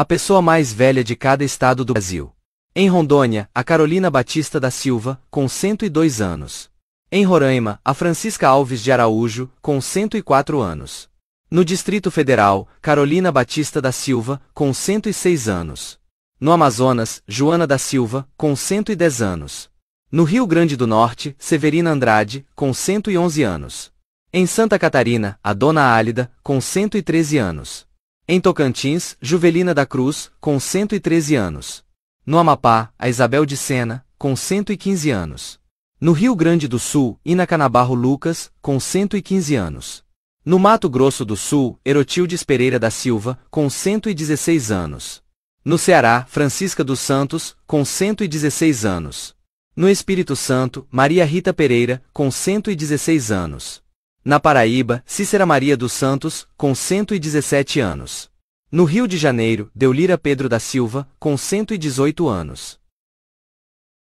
a pessoa mais velha de cada estado do Brasil. Em Rondônia, a Carolina Batista da Silva, com 102 anos. Em Roraima, a Francisca Alves de Araújo, com 104 anos. No Distrito Federal, Carolina Batista da Silva, com 106 anos. No Amazonas, Joana da Silva, com 110 anos. No Rio Grande do Norte, Severina Andrade, com 111 anos. Em Santa Catarina, a Dona Álida, com 113 anos. Em Tocantins, Juvelina da Cruz, com 113 anos. No Amapá, a Isabel de Sena, com 115 anos. No Rio Grande do Sul, Ina Canabarro Lucas, com 115 anos. No Mato Grosso do Sul, Erotildes Pereira da Silva, com 116 anos. No Ceará, Francisca dos Santos, com 116 anos. No Espírito Santo, Maria Rita Pereira, com 116 anos. Na Paraíba, Cícera Maria dos Santos, com 117 anos. No Rio de Janeiro, Deulira Pedro da Silva, com 118 anos.